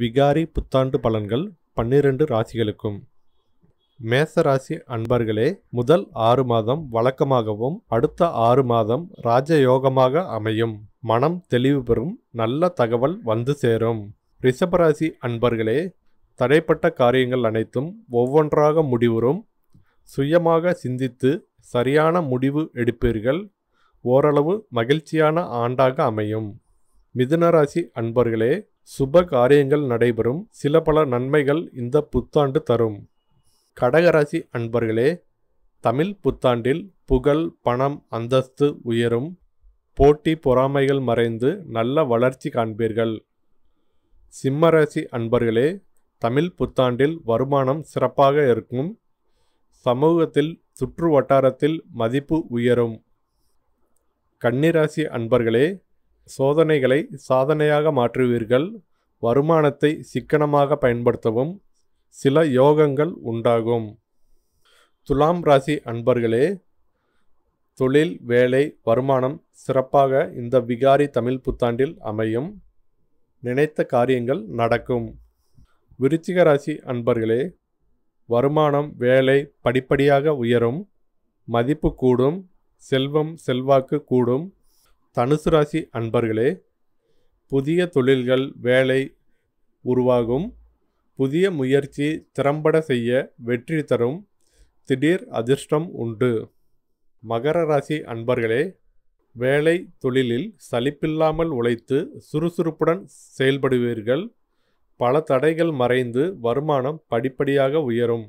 விகாரி புத்தாண்டு பலன்கள் பன்னிரண்டு ராசிகளுக்கும் மேச ராசி அன்பர்களே முதல் ஆறு மாதம் வழக்கமாகவும் அடுத்த ஆறு மாதம் ராஜயோகமாக அமையும் மனம் தெளிவு பெறும் நல்ல தகவல் வந்து சேரும் ரிஷபராசி அன்பர்களே தடைப்பட்ட காரியங்கள் அனைத்தும் ஒவ்வொன்றாக முடிவுறும் சுயமாக சிந்தித்து சரியான முடிவு எடுப்பீர்கள் ஓரளவு மகிழ்ச்சியான ஆண்டாக அமையும் மிதுனராசி அன்பர்களே சுப காரியங்கள் நடைபெறும் சில பல நன்மைகள் இந்த புத்தாண்டு தரும் கடகராசி அன்பர்களே தமிழ் புத்தாண்டில் புகழ் பணம் அந்தஸ்து உயரும் போட்டி பொறாமைகள் மறைந்து நல்ல வளர்ச்சி காண்பீர்கள் சிம்மராசி அன்பர்களே தமிழ் புத்தாண்டில் வருமானம் சிறப்பாக இருக்கும் சமூகத்தில் சுற்று வட்டாரத்தில் மதிப்பு உயரும் கன்னிராசி அன்பர்களே சோதனைகளை சாதனையாக மாற்றுவீர்கள் வருமானத்தை சிக்கனமாக பயன்படுத்தவும் சில யோகங்கள் உண்டாகும் துலாம் ராசி அன்பர்களே தொழில் வேலை வருமானம் சிறப்பாக இந்த விகாரி தமிழ் புத்தாண்டில் அமையும் நினைத்த காரியங்கள் நடக்கும் விருச்சிக ராசி அன்பர்களே வருமானம் வேலை படிப்படியாக உயரும் மதிப்பு கூடும் செல்வம் செல்வாக்கு கூடும் தனுசு ராசி அன்பர்களே புதிய தொழில்கள் வேலை உருவாகும் புதிய முயற்சி திறம்பட செய்ய வெற்றி தரும் திடீர் அதிர்ஷ்டம் உண்டு மகர ராசி அன்பர்களே வேலை தொழிலில் சலிப்பில்லாமல் உழைத்து சுறுசுறுப்புடன் செயல்படுவீர்கள் பல தடைகள் மறைந்து வருமானம் படிப்படியாக உயரும்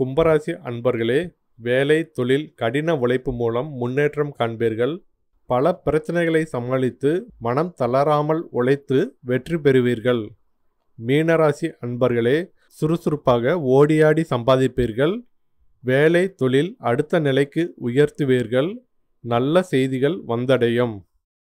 கும்பராசி அன்பர்களே வேலை தொழில் கடின உழைப்பு மூலம் முன்னேற்றம் காண்பீர்கள் பல பிரச்சனைகளை சமாளித்து மனம் தளராமல் உழைத்து வெற்றி பெறுவீர்கள் மீனராசி அன்பர்களே சுறுசுறுப்பாக ஓடியாடி சம்பாதிப்பீர்கள் வேலை தொழில் அடுத்த நிலைக்கு உயர்த்துவீர்கள் நல்ல செய்திகள் வந்தடையும்